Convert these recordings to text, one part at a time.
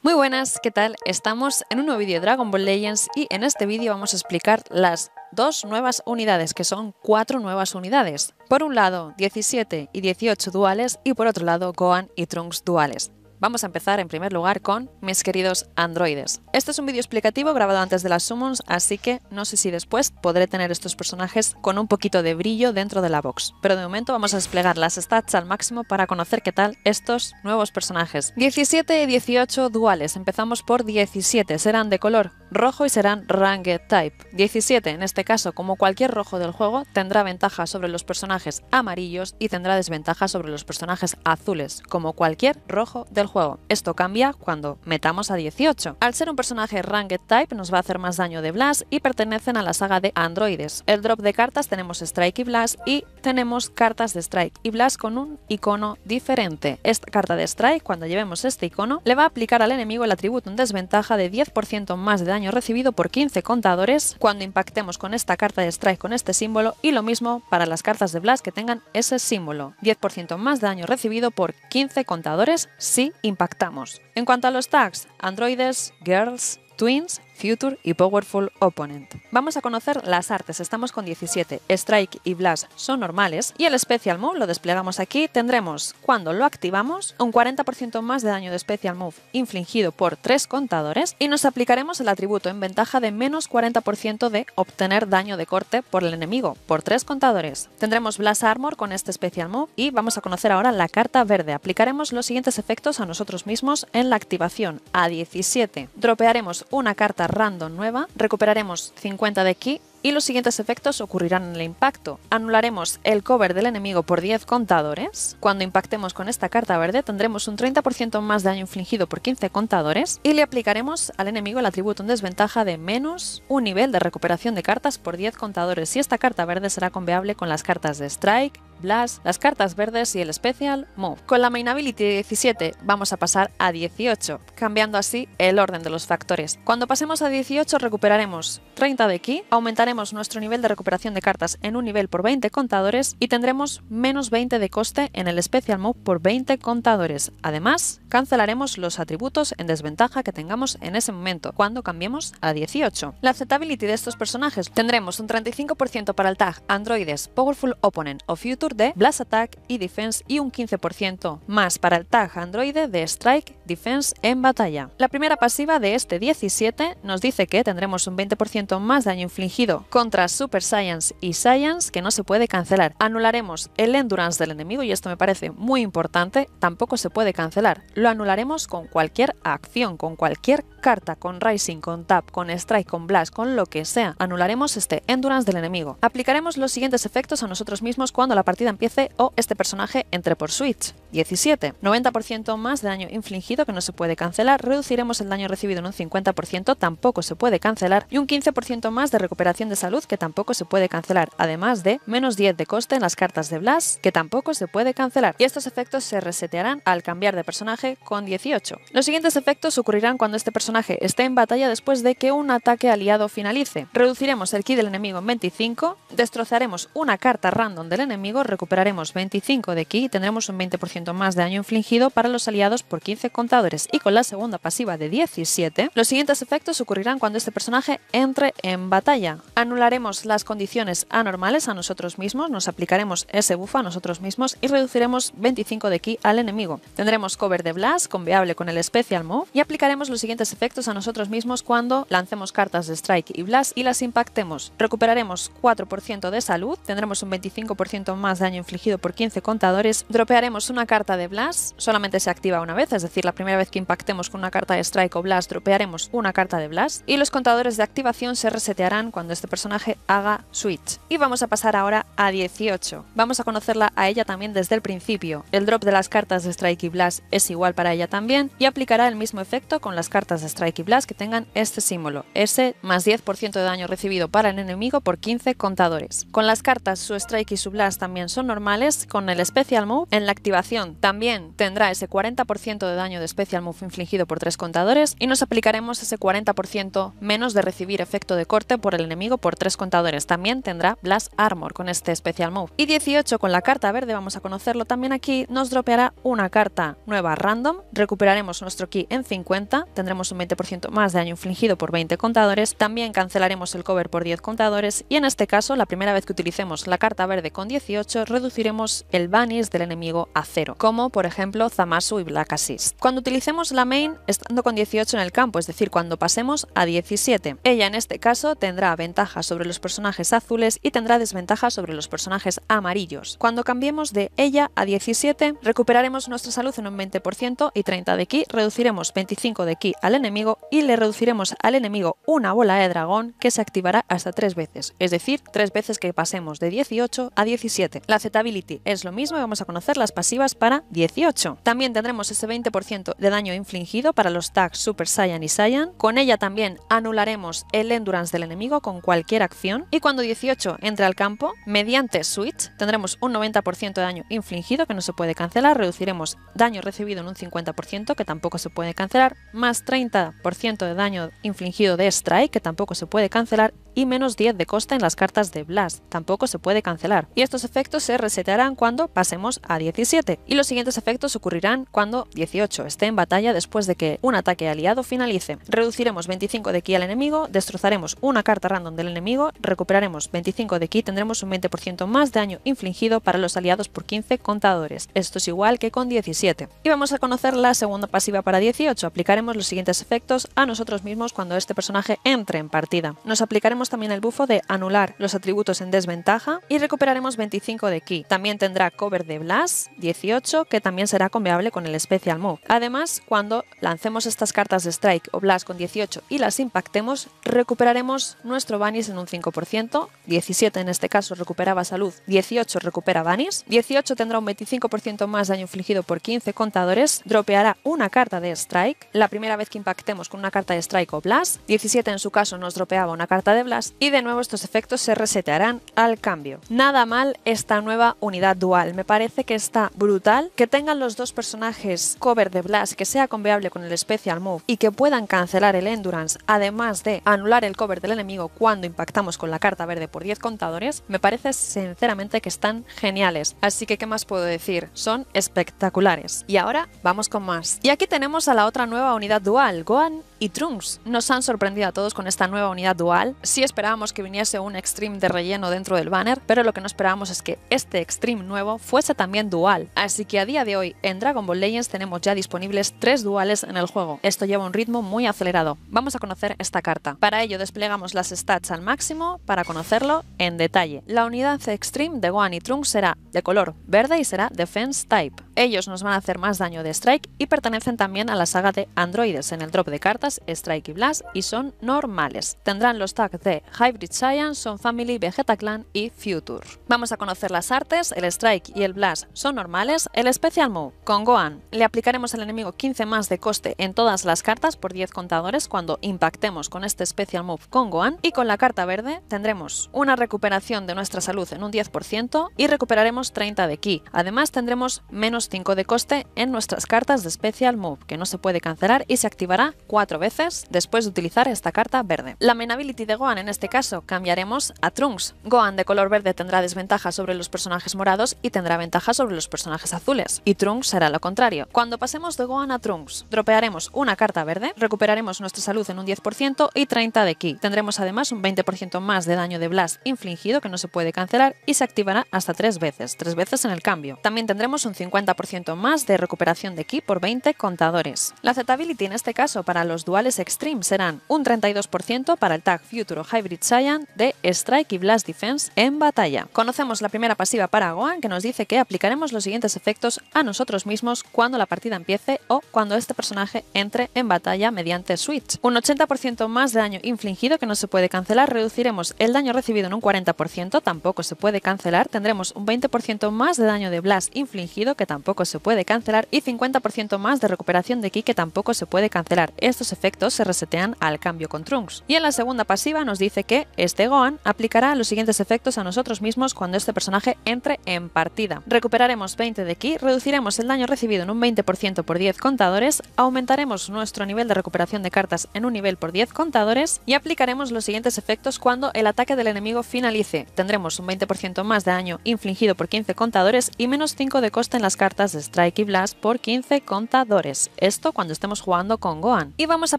Muy buenas, ¿qué tal? Estamos en un nuevo vídeo de Dragon Ball Legends y en este vídeo vamos a explicar las dos nuevas unidades, que son cuatro nuevas unidades. Por un lado, 17 y 18 duales y por otro lado, Gohan y Trunks duales. Vamos a empezar en primer lugar con mis queridos androides. Este es un vídeo explicativo grabado antes de las summons, así que no sé si después podré tener estos personajes con un poquito de brillo dentro de la box. Pero de momento vamos a desplegar las stats al máximo para conocer qué tal estos nuevos personajes. 17 y 18 duales, empezamos por 17, serán de color rojo y serán range Type. 17, en este caso, como cualquier rojo del juego, tendrá ventaja sobre los personajes amarillos y tendrá desventaja sobre los personajes azules, como cualquier rojo del juego. Esto cambia cuando metamos a 18. Al ser un personaje Ranked Type nos va a hacer más daño de Blast y pertenecen a la saga de androides. El drop de cartas tenemos Strike y Blast y tenemos cartas de Strike y Blast con un icono diferente. Esta carta de Strike, cuando llevemos este icono, le va a aplicar al enemigo el atributo en desventaja de 10% más de daño recibido por 15 contadores cuando impactemos con esta carta de Strike con este símbolo y lo mismo para las cartas de Blast que tengan ese símbolo. 10% más de daño recibido por 15 contadores si impactamos. En cuanto a los tags, androides, girls, twins, Future y Powerful Opponent. Vamos a conocer las artes, estamos con 17, Strike y Blast son normales y el Special Move lo desplegamos aquí, tendremos cuando lo activamos un 40% más de daño de Special Move infligido por tres contadores y nos aplicaremos el atributo en ventaja de menos 40% de obtener daño de corte por el enemigo por tres contadores. Tendremos Blast Armor con este Special Move y vamos a conocer ahora la carta verde, aplicaremos los siguientes efectos a nosotros mismos en la activación a 17. Dropearemos una carta random nueva, recuperaremos 50 de ki y los siguientes efectos ocurrirán en el impacto. Anularemos el cover del enemigo por 10 contadores. Cuando impactemos con esta carta verde tendremos un 30% más de daño infligido por 15 contadores y le aplicaremos al enemigo el atributo en desventaja de menos un nivel de recuperación de cartas por 10 contadores y esta carta verde será conveable con las cartas de Strike, Blast, las cartas verdes y el especial Move. Con la mainability de 17 vamos a pasar a 18, cambiando así el orden de los factores. Cuando pasemos a 18 recuperaremos 30 de ki, aumentaremos nuestro nivel de recuperación de cartas en un nivel por 20 contadores y tendremos menos 20 de coste en el Special Move por 20 contadores. Además, cancelaremos los atributos en desventaja que tengamos en ese momento, cuando cambiemos a 18. La acceptability de estos personajes tendremos un 35% para el tag Androides Powerful Opponent o Future de Blast Attack y Defense y un 15% más para el tag Android de Strike Defense en batalla. La primera pasiva de este 17 nos dice que tendremos un 20% más daño infligido contra Super Science y Science que no se puede cancelar. Anularemos el Endurance del enemigo y esto me parece muy importante, tampoco se puede cancelar. Lo anularemos con cualquier acción, con cualquier carta, con Rising, con Tap, con Strike, con Blast, con lo que sea. Anularemos este Endurance del enemigo. Aplicaremos los siguientes efectos a nosotros mismos cuando la partida empiece o este personaje entre por Switch. 17. 90% más de daño infligido que no se puede cancelar, reduciremos el daño recibido en un 50%, tampoco se puede cancelar, y un 15% más de recuperación de salud que tampoco se puede cancelar, además de menos 10 de coste en las cartas de Blast que tampoco se puede cancelar. Y estos efectos se resetearán al cambiar de personaje con 18. Los siguientes efectos ocurrirán cuando este personaje esté en batalla después de que un ataque aliado finalice. Reduciremos el ki del enemigo en 25, destrozaremos una carta random del enemigo, recuperaremos 25 de ki y tendremos un 20% más de daño infligido para los aliados por 15 contadores y con la segunda pasiva de 17, los siguientes efectos ocurrirán cuando este personaje entre en batalla. Anularemos las condiciones anormales a nosotros mismos, nos aplicaremos ese buff a nosotros mismos y reduciremos 25 de ki al enemigo. Tendremos cover de blast, conviable con el special move, y aplicaremos los siguientes efectos a nosotros mismos cuando lancemos cartas de strike y blast y las impactemos. Recuperaremos 4% de salud, tendremos un 25% más daño infligido por 15 contadores. Dropearemos una carta de Blast, solamente se activa una vez, es decir, la primera vez que impactemos con una carta de Strike o Blast, dropearemos una carta de Blast. Y los contadores de activación se resetearán cuando este personaje haga Switch. Y vamos a pasar ahora a 18. Vamos a conocerla a ella también desde el principio. El drop de las cartas de Strike y Blast es igual para ella también y aplicará el mismo efecto con las cartas de Strike y Blast que tengan este símbolo, S más 10% de daño recibido para el enemigo por 15 contadores. Con las cartas su Strike y su Blast también son normales, con el Special Move en la activación también tendrá ese 40% de daño de Special Move infligido por 3 contadores y nos aplicaremos ese 40% menos de recibir efecto de corte por el enemigo por 3 contadores. También tendrá Blast Armor con este Special Move. Y 18 con la carta verde, vamos a conocerlo también aquí, nos dropeará una carta nueva random, recuperaremos nuestro ki en 50, tendremos un 20% más de daño infligido por 20 contadores, también cancelaremos el cover por 10 contadores y en este caso la primera vez que utilicemos la carta verde con 18 reduciremos el banis del enemigo a cero, como por ejemplo Zamasu y Black Assist. Cuando utilicemos la main, estando con 18 en el campo, es decir, cuando pasemos a 17. Ella en este caso tendrá ventaja sobre los personajes azules y tendrá desventaja sobre los personajes amarillos. Cuando cambiemos de ella a 17, recuperaremos nuestra salud en un 20% y 30 de ki, reduciremos 25 de ki al enemigo y le reduciremos al enemigo una bola de dragón que se activará hasta 3 veces, es decir, 3 veces que pasemos de 18 a 17. La zetability es lo mismo y vamos a conocer las pasivas para 18. También tendremos ese 20% de daño infligido para los tags Super Saiyan y Saiyan. Con ella también anularemos el endurance del enemigo con cualquier acción. Y cuando 18 entre al campo, mediante switch tendremos un 90% de daño infligido que no se puede cancelar. Reduciremos daño recibido en un 50% que tampoco se puede cancelar. Más 30% de daño infligido de strike que tampoco se puede cancelar y menos 10 de costa en las cartas de Blast, tampoco se puede cancelar. Y estos efectos se resetearán cuando pasemos a 17, y los siguientes efectos ocurrirán cuando 18 esté en batalla después de que un ataque aliado finalice. Reduciremos 25 de ki al enemigo, destrozaremos una carta random del enemigo, recuperaremos 25 de ki, tendremos un 20% más de daño infligido para los aliados por 15 contadores. Esto es igual que con 17. Y vamos a conocer la segunda pasiva para 18. Aplicaremos los siguientes efectos a nosotros mismos cuando este personaje entre en partida. Nos aplicaremos también el bufo de anular los atributos en desventaja y recuperaremos 25 de ki. También tendrá cover de blast 18 que también será conviable con el special move. Además, cuando lancemos estas cartas de strike o blast con 18 y las impactemos, recuperaremos nuestro banis en un 5%, 17 en este caso recuperaba salud, 18 recupera Banis. 18 tendrá un 25% más daño infligido por 15 contadores, dropeará una carta de strike, la primera vez que impactemos con una carta de strike o blast, 17 en su caso nos dropeaba una carta de blast y de nuevo estos efectos se resetearán al cambio. Nada mal esta nueva unidad dual, me parece que está brutal que tengan los dos personajes cover de Blast que sea conviable con el Special Move y que puedan cancelar el Endurance además de anular el cover del enemigo cuando impactamos con la carta verde por 10 contadores, me parece sinceramente que están geniales. Así que, ¿qué más puedo decir? Son espectaculares. Y ahora vamos con más. Y aquí tenemos a la otra nueva unidad dual, Gohan y Trunks. Nos han sorprendido a todos con esta nueva unidad dual. Sí esperábamos que viniese un Extreme de relleno dentro del banner, pero lo que no esperábamos es que este Extreme nuevo fuese también dual. Así que a día de hoy en Dragon Ball Legends tenemos ya disponibles tres duales en el juego. Esto lleva un ritmo muy acelerado. Vamos a conocer esta carta. Para ello desplegamos las stats al máximo para conocerlo en detalle. La unidad Extreme de Gohan y Trunks será de color verde y será Defense Type. Ellos nos van a hacer más daño de Strike y pertenecen también a la saga de androides en el drop de cartas Strike y Blast y son normales. Tendrán los tags de Hybrid Science, Son Family, Vegeta Clan y Future. Vamos a conocer las artes, el Strike y el Blast son normales, el Special Move con Gohan le aplicaremos al enemigo 15 más de coste en todas las cartas por 10 contadores cuando impactemos con este Special Move con Gohan y con la carta verde tendremos una recuperación de nuestra salud en un 10% y recuperaremos 30 de ki. Además tendremos menos 5 de coste en nuestras cartas de Special Move, que no se puede cancelar y se activará 4 veces después de utilizar esta carta verde. La amenability de Gohan en este caso cambiaremos a Trunks. Gohan de color verde tendrá desventaja sobre los personajes morados y tendrá ventaja sobre los personajes azules, y Trunks será lo contrario. Cuando pasemos de Gohan a Trunks, dropearemos una carta verde, recuperaremos nuestra salud en un 10% y 30 de ki. Tendremos además un 20% más de daño de Blast infligido que no se puede cancelar y se activará hasta 3 veces, 3 veces en el cambio. También tendremos un 50% más de recuperación de ki por 20 contadores. La Z-ability en este caso para los duales Extreme serán un 32% para el Tag futuro Hybrid Saiyan de Strike y Blast Defense en batalla. Conocemos la primera pasiva para Gohan que nos dice que aplicaremos los siguientes efectos a nosotros mismos cuando la partida empiece o cuando este personaje entre en batalla mediante Switch. Un 80% más de daño infligido que no se puede cancelar, reduciremos el daño recibido en un 40%, tampoco se puede cancelar, tendremos un 20% más de daño de Blast infligido que tampoco poco se puede cancelar y 50% más de recuperación de ki que tampoco se puede cancelar. Estos efectos se resetean al cambio con Trunks. Y en la segunda pasiva nos dice que este Gohan aplicará los siguientes efectos a nosotros mismos cuando este personaje entre en partida. Recuperaremos 20 de ki, reduciremos el daño recibido en un 20% por 10 contadores, aumentaremos nuestro nivel de recuperación de cartas en un nivel por 10 contadores y aplicaremos los siguientes efectos cuando el ataque del enemigo finalice. Tendremos un 20% más de daño infligido por 15 contadores y menos 5 de coste en las cartas cartas de Strike y Blast por 15 contadores. Esto cuando estemos jugando con Gohan. Y vamos a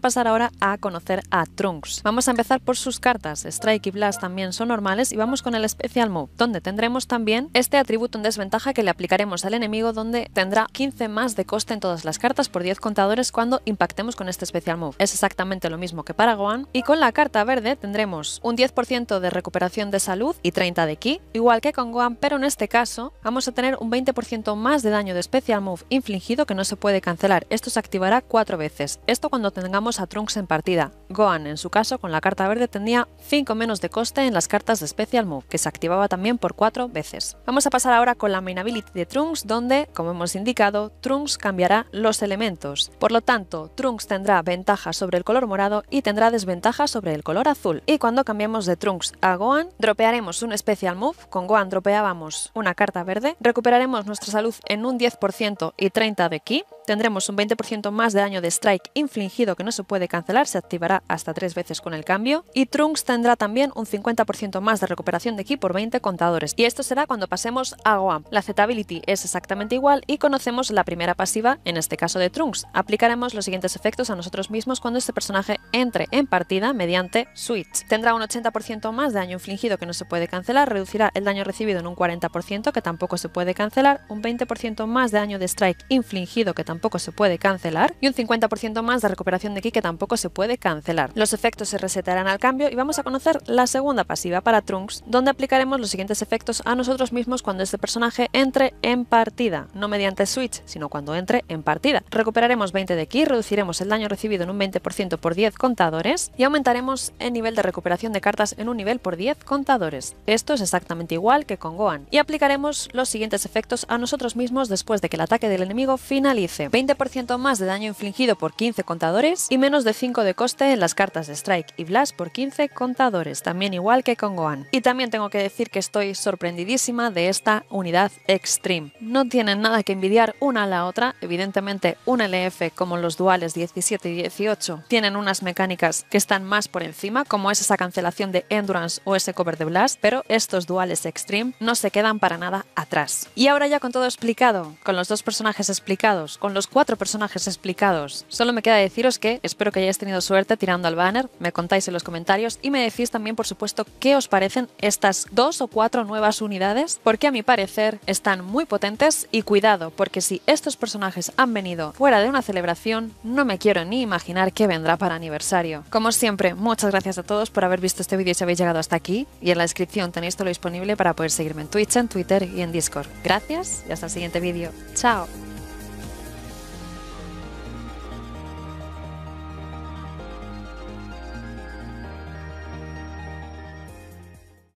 pasar ahora a conocer a Trunks. Vamos a empezar por sus cartas. Strike y Blast también son normales y vamos con el Special Move, donde tendremos también este atributo en desventaja que le aplicaremos al enemigo, donde tendrá 15 más de coste en todas las cartas por 10 contadores cuando impactemos con este Special Move. Es exactamente lo mismo que para Gohan. Y con la carta verde tendremos un 10% de recuperación de salud y 30 de ki, igual que con Gohan, pero en este caso vamos a tener un 20% más de daño de Special Move infligido que no se puede cancelar. Esto se activará cuatro veces. Esto cuando tengamos a Trunks en partida. Gohan, en su caso, con la carta verde tenía 5 menos de coste en las cartas de Special Move, que se activaba también por cuatro veces. Vamos a pasar ahora con la main ability de Trunks, donde, como hemos indicado, Trunks cambiará los elementos. Por lo tanto, Trunks tendrá ventaja sobre el color morado y tendrá desventaja sobre el color azul. Y cuando cambiemos de Trunks a Gohan, dropearemos un Special Move. Con Gohan dropeábamos una carta verde, recuperaremos nuestra salud en un un 10% y 30 de ki, tendremos un 20% más de daño de strike infligido que no se puede cancelar, se activará hasta 3 veces con el cambio, y Trunks tendrá también un 50% más de recuperación de ki por 20 contadores, y esto será cuando pasemos a Goam. La z es exactamente igual y conocemos la primera pasiva, en este caso de Trunks. Aplicaremos los siguientes efectos a nosotros mismos cuando este personaje entre en partida mediante Switch. Tendrá un 80% más de daño infligido que no se puede cancelar, reducirá el daño recibido en un 40% que tampoco se puede cancelar, un 20% más de daño de strike infligido que tampoco se puede cancelar y un 50% más de recuperación de ki que tampoco se puede cancelar. Los efectos se resetarán al cambio y vamos a conocer la segunda pasiva para Trunks, donde aplicaremos los siguientes efectos a nosotros mismos cuando este personaje entre en partida, no mediante Switch, sino cuando entre en partida. Recuperaremos 20 de ki, reduciremos el daño recibido en un 20% por 10 contadores y aumentaremos el nivel de recuperación de cartas en un nivel por 10 contadores. Esto es exactamente igual que con Gohan. Y aplicaremos los siguientes efectos a nosotros mismos después de que el ataque del enemigo finalice. 20% más de daño infligido por 15 contadores y menos de 5 de coste en las cartas de Strike y Blast por 15 contadores, también igual que con Gohan. Y también tengo que decir que estoy sorprendidísima de esta unidad Extreme. No tienen nada que envidiar una a la otra, evidentemente un LF como los duales 17 y 18 tienen unas mecánicas que están más por encima, como es esa cancelación de Endurance o ese cover de Blast, pero estos duales Extreme no se quedan para nada atrás. Y ahora ya con todo explicado, con los dos personajes explicados, con los cuatro personajes explicados. Solo me queda deciros que espero que hayáis tenido suerte tirando al banner, me contáis en los comentarios y me decís también, por supuesto, qué os parecen estas dos o cuatro nuevas unidades, porque a mi parecer están muy potentes y cuidado, porque si estos personajes han venido fuera de una celebración, no me quiero ni imaginar qué vendrá para aniversario. Como siempre, muchas gracias a todos por haber visto este vídeo si habéis llegado hasta aquí y en la descripción tenéis todo lo disponible para poder seguirme en Twitch, en Twitter y en Discord. Gracias y hasta el siguiente vídeo vídeo. ¡Chao!